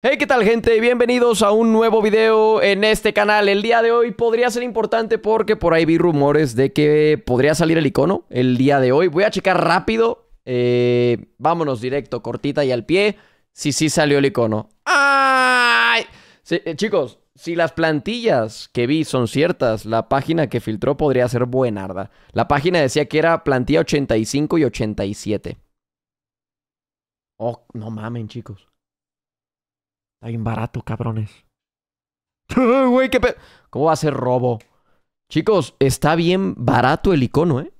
Hey, ¿qué tal gente? Bienvenidos a un nuevo video en este canal. El día de hoy podría ser importante porque por ahí vi rumores de que podría salir el icono el día de hoy. Voy a checar rápido. Eh, vámonos directo, cortita y al pie. Si sí, sí salió el icono. ¡Ay! Eh, chicos, si las plantillas que vi son ciertas, la página que filtró podría ser buenarda. La página decía que era plantilla 85 y 87. Oh, no mamen, chicos. Está bien barato, cabrones. Güey, qué ¿Cómo va a ser robo? Chicos, está bien barato el icono, ¿eh?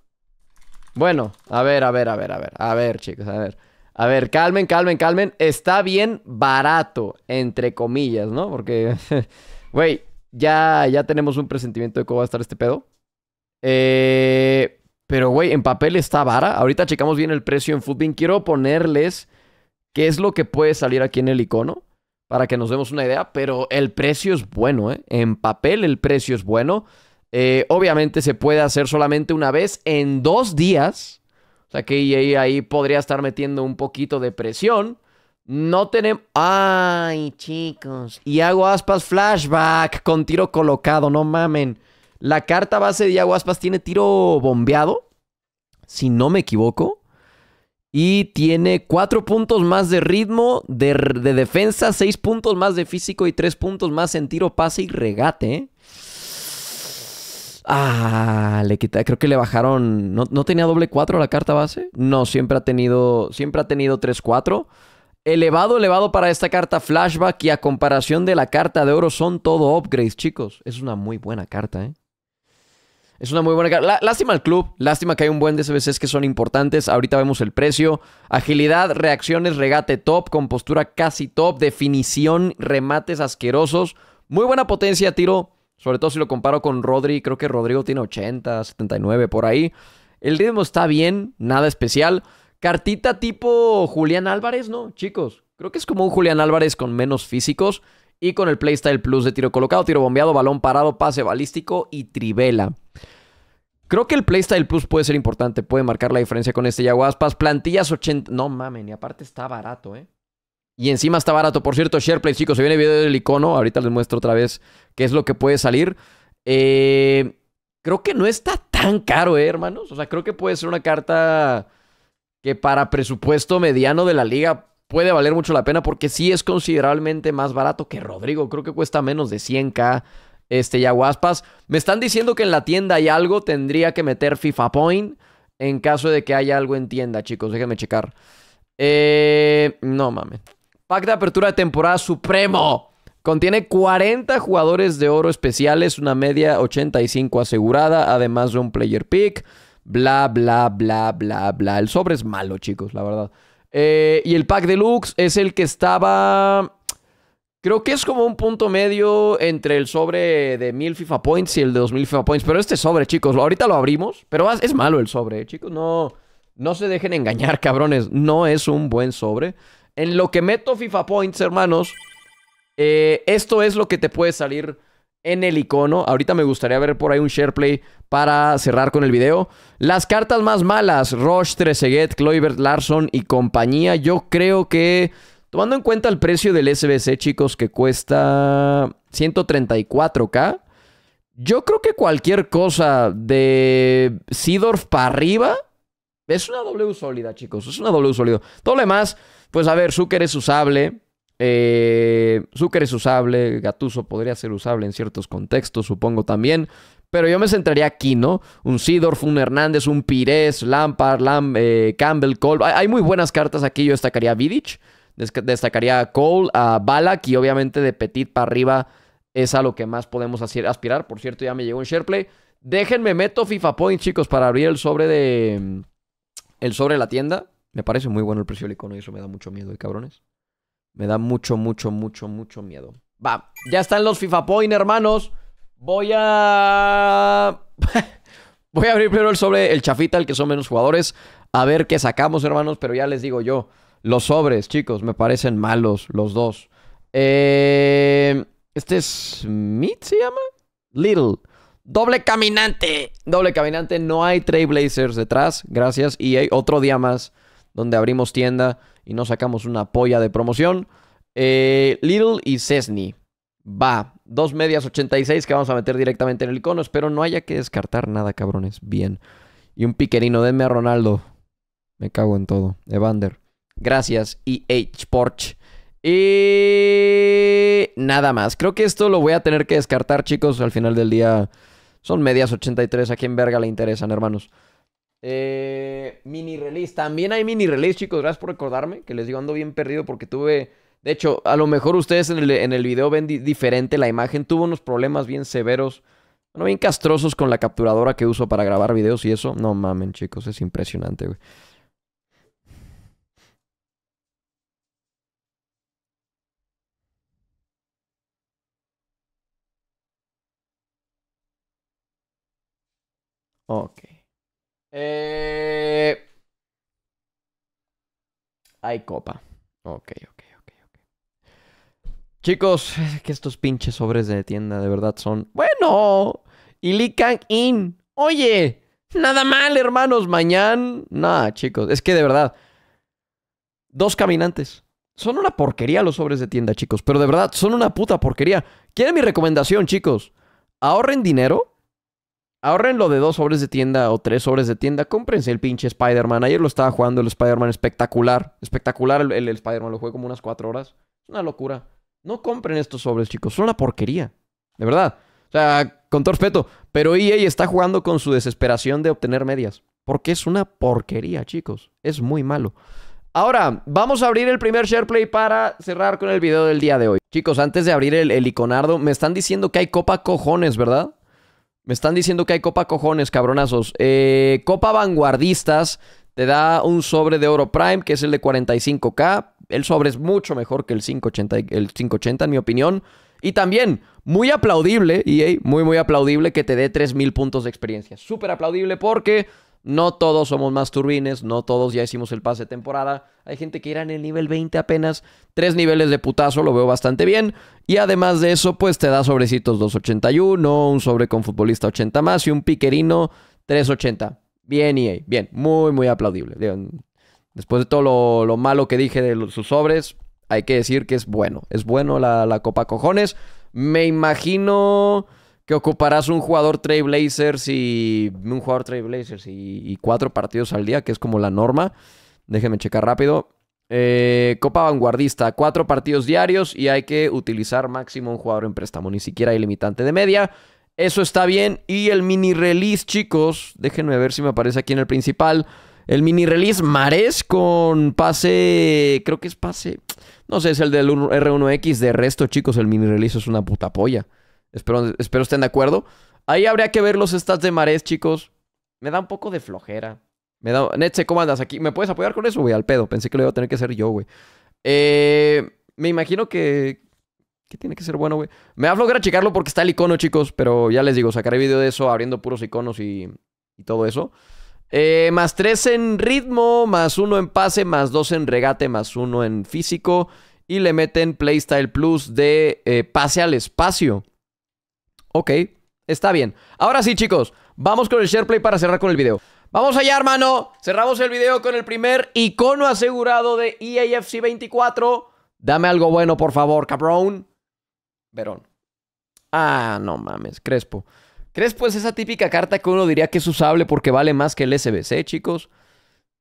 Bueno, a ver, a ver, a ver, a ver. A ver, chicos, a ver. A ver, calmen, calmen, calmen. Está bien barato, entre comillas, ¿no? Porque, güey, ya, ya tenemos un presentimiento de cómo va a estar este pedo. Eh, pero, güey, en papel está vara. Ahorita checamos bien el precio en Foodbin. Quiero ponerles qué es lo que puede salir aquí en el icono para que nos demos una idea, pero el precio es bueno, ¿eh? En papel el precio es bueno. Eh, obviamente se puede hacer solamente una vez en dos días. O sea que ahí podría estar metiendo un poquito de presión. No tenemos... ¡Ay, chicos! Y hago aspas flashback con tiro colocado, no mamen. La carta base de agua Aspas tiene tiro bombeado, si no me equivoco. Y tiene 4 puntos más de ritmo, de, defensa, 6 puntos más de físico y 3 puntos más en tiro, pase y regate. Ah, le quita, creo que le bajaron. ¿No, ¿no tenía doble 4 la carta base? No, siempre ha tenido. Siempre ha tenido 3-4. Elevado, elevado para esta carta flashback. Y a comparación de la carta de oro, son todo upgrades, chicos. Es una muy buena carta, ¿eh? Es una muy buena carta. Lástima al club, lástima que hay un buen de CBCs que son importantes. Ahorita vemos el precio. Agilidad, reacciones, regate top, con postura casi top, definición, remates asquerosos. Muy buena potencia, tiro. Sobre todo si lo comparo con Rodri, creo que Rodrigo tiene 80, 79 por ahí. El ritmo está bien, nada especial. Cartita tipo Julián Álvarez, ¿no? Chicos, creo que es como un Julián Álvarez con menos físicos y con el Playstyle Plus de tiro colocado, tiro bombeado, balón parado, pase balístico y trivela. Creo que el Playstyle Plus puede ser importante, puede marcar la diferencia con este Yaguaspas. Plantillas 80. No mamen, y aparte está barato, ¿eh? Y encima está barato. Por cierto, SharePlay, chicos, se viene el video del icono. Ahorita les muestro otra vez qué es lo que puede salir. Eh, creo que no está tan caro, ¿eh, hermanos? O sea, creo que puede ser una carta que para presupuesto mediano de la liga puede valer mucho la pena porque sí es considerablemente más barato que Rodrigo. Creo que cuesta menos de 100k este Yaguaspas. Me están diciendo que en la tienda hay algo, tendría que meter FIFA Point en caso de que haya algo en tienda, chicos. Déjenme checar. Eh, no mames. Pack de apertura de temporada supremo. Contiene 40 jugadores de oro especiales, una media 85 asegurada, además de un player pick. Bla, bla, bla, bla, bla. El sobre es malo, chicos, la verdad. Eh, y el pack deluxe es el que estaba... Creo que es como un punto medio entre el sobre de 1000 FIFA Points y el de 2000 FIFA Points. Pero este sobre, chicos, ahorita lo abrimos. Pero es malo el sobre, eh, chicos. No, no se dejen engañar, cabrones. No es un buen sobre. En lo que meto FIFA Points, hermanos, eh, esto es lo que te puede salir en el icono. Ahorita me gustaría ver por ahí un SharePlay para cerrar con el video. Las cartas más malas, Roche, Trezeguet, Cloybert, Larson y compañía. Yo creo que, tomando en cuenta el precio del SBC, chicos, que cuesta 134k, yo creo que cualquier cosa de Seedorf para arriba es una W sólida, chicos. Es una W sólida. Todo lo demás, pues a ver, Zucker es usable. Eh, Zucker es usable, Gatuso podría ser usable en ciertos contextos, supongo también. Pero yo me centraría aquí, ¿no? Un Sidorf, un Hernández, un Pires, Lampard, eh, Campbell, Cole. Hay, muy buenas cartas aquí. Yo destacaría a Vidic, destacaría a Cole, a Balak y obviamente de Petit para arriba es a lo que más podemos aspirar. Por cierto, ya me llegó un SharePlay. Déjenme, meto FIFA Point, chicos, para abrir el sobre de. El sobre de la tienda. Me parece muy bueno el precio del icono y eso me da mucho miedo, ¿eh, cabrones. Me da mucho, mucho, mucho, mucho miedo. Va, ya están los FIFA Point, hermanos. Voy a... Voy a abrir primero el sobre, el chafita, el que son menos jugadores. A ver qué sacamos, hermanos. Pero ya les digo yo, los sobres, chicos, me parecen malos los dos. Eh, este es Meat, se llama. Little. Doble caminante. Doble caminante. No hay Trailblazers detrás. Gracias. Y hay otro día más donde abrimos tienda y no sacamos una polla de promoción. Eh, Little y Cessny. Va. Dos medias 86 que vamos a meter directamente en el icono. Espero no haya que descartar nada, cabrones. Bien. Y un piquerino. Denme a Ronaldo. Me cago en todo. Evander. Gracias, e H. Porch. Y nada más. Creo que esto lo voy a tener que descartar, chicos. Al final del día son medias 83. ¿A quién verga le interesan, hermanos? Eh, mini release. También hay mini release, chicos. Gracias por recordarme. Que les digo, ando bien perdido porque tuve. De hecho, a lo mejor ustedes en el, en el video ven diferente la imagen. Tuvo unos problemas bien severos. Bueno, bien castrosos con la capturadora que uso para grabar videos y eso. No mamen, chicos. Es impresionante, güey. Ok. Eh... Hay copa. Ok, ok, ok, ok. Chicos, que estos pinches sobres de tienda de verdad son. Bueno. Y In. Oye. Nada mal, hermanos. Mañana. Nada, chicos. Es que de verdad. Dos caminantes. Son una porquería los sobres de tienda, chicos. Pero de verdad, son una puta porquería. ¿Quieren mi recomendación, chicos? Ahorren dinero Ahorren lo de dos sobres de tienda o tres sobres de tienda. Cómprense el pinche Spider-Man. Ayer lo estaba jugando el Spider-Man espectacular. Espectacular el, Spider-Man. Lo jugué como unas cuatro horas. Es una locura. No compren estos sobres, chicos. Son una porquería. De verdad. O sea, con todo respeto. Pero EA está jugando con su desesperación de obtener medias. Porque es una porquería, chicos. Es muy malo. Ahora, vamos a abrir el primer SharePlay para cerrar con el video del día de hoy. Chicos, antes de abrir el, el iconardo, me están diciendo que hay copa cojones, ¿verdad? Me están diciendo que hay copa cojones, cabronazos. Eh, copa vanguardistas te da un sobre de oro prime, que es el de 45k. El sobre es mucho mejor que el 580, el 580 en mi opinión. Y también, muy aplaudible, EA, muy, muy aplaudible que te dé 3000 puntos de experiencia. Súper aplaudible porque no todos somos más turbines, no todos ya hicimos el pase de temporada. Hay gente que irá en el nivel 20 apenas. Tres niveles de putazo, lo veo bastante bien. Y además de eso, pues te da sobrecitos 281, un sobre con futbolista 80 más y un piquerino 380. Bien, EA. Bien, muy, muy aplaudible. Después de todo lo, malo que dije de sus sobres, hay que decir que es bueno. Es bueno la, la copa cojones. Me imagino que ocuparás un jugador Blazers y un jugador blazers y, y cuatro partidos al día, que es como la norma. Déjenme checar rápido. Eh, Copa Vanguardista, cuatro partidos diarios y hay que utilizar máximo un jugador en préstamo, ni siquiera hay limitante de media. Eso está bien. Y el mini release, chicos, déjenme ver si me aparece aquí en el principal. El mini release Mares con pase, creo que es pase, no sé, es el del R1X de resto, chicos, el mini release es una puta polla. Espero, estén de acuerdo. Ahí habría que ver los stats de Marés, chicos. Me da un poco de flojera. Me da... Netze, ¿cómo andas aquí? ¿Me puedes apoyar con eso, güey? Al pedo. Pensé que lo iba a tener que hacer yo, güey. Eh, me imagino que... ¿Qué tiene que ser bueno, güey. Me va a flojera checarlo porque está el icono, chicos. Pero ya les digo, sacaré video de eso abriendo puros iconos y, todo eso. Eh, más 3 en ritmo, más 1 en pase, más 2 en regate, más 1 en físico. Y le meten Playstyle Plus de eh, pase al espacio. Ok, está bien. Ahora sí, chicos, vamos con el SharePlay para cerrar con el video. Vamos allá, hermano. Cerramos el video con el primer icono asegurado de EAFC 24. Dame algo bueno, por favor, cabrón. Verón. Ah, no mames, Crespo. Crespo es esa típica carta que uno diría que es usable porque vale más que el SBC, chicos.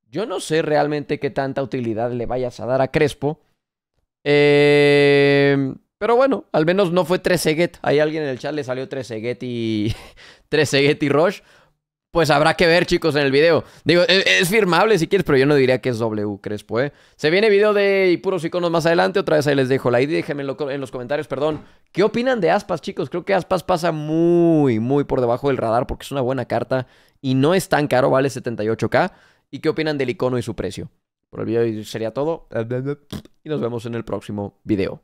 Yo no sé realmente qué tanta utilidad le vayas a dar a Crespo. Eh... Pero bueno, al menos no fue Trezeguet. Hay alguien en el chat le salió Trezeguet y. Trezeguet y Roche. Pues habrá que ver, chicos, en el video. Digo, e-, es, firmable si quieres, pero yo no diría que es W ¿crees? ¿eh? pues? Se viene video de puros iconos más adelante. Otra vez ahí les dejo la ID. Déjenme en, en los comentarios, perdón. ¿Qué opinan de Aspas, chicos? Creo que Aspas pasa muy, muy por debajo del radar porque es una buena carta y no es tan caro, vale 78k. ¿Y qué opinan del icono y su precio? Por el video sería todo. Y nos vemos en el próximo video.